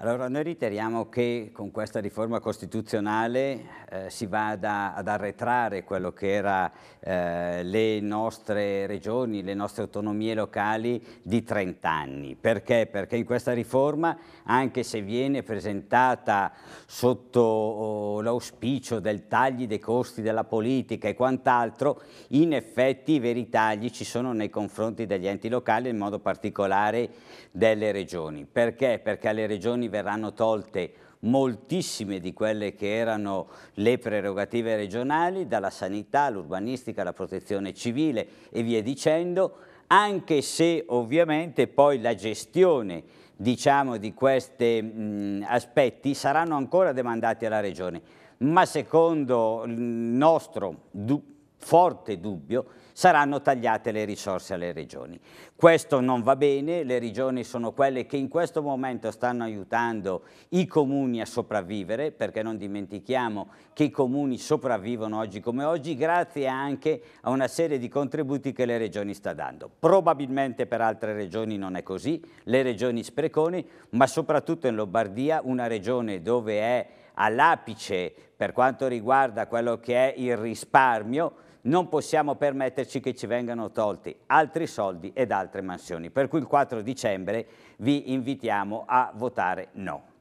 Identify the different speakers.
Speaker 1: Allora noi riteniamo che con questa riforma costituzionale eh, si vada ad arretrare quello che erano eh, le nostre regioni, le nostre autonomie locali di 30 anni. Perché? Perché in questa riforma, anche se viene presentata sotto oh, l'auspicio del tagli dei costi della politica e quant'altro, in effetti i veri tagli ci sono nei confronti degli enti locali, in modo particolare delle regioni. Perché? Perché alle regioni regioni verranno tolte moltissime di quelle che erano le prerogative regionali, dalla sanità all'urbanistica, alla protezione civile e via dicendo, anche se ovviamente poi la gestione diciamo, di questi aspetti saranno ancora demandati alla regione. Ma secondo il nostro forte dubbio, saranno tagliate le risorse alle regioni. Questo non va bene, le regioni sono quelle che in questo momento stanno aiutando i comuni a sopravvivere, perché non dimentichiamo che i comuni sopravvivono oggi come oggi, grazie anche a una serie di contributi che le regioni sta dando. Probabilmente per altre regioni non è così, le regioni spreconi, ma soprattutto in Lombardia, una regione dove è all'apice per quanto riguarda quello che è il risparmio, non possiamo permetterci che ci vengano tolti altri soldi ed altre mansioni. Per cui il 4 dicembre vi invitiamo a votare no.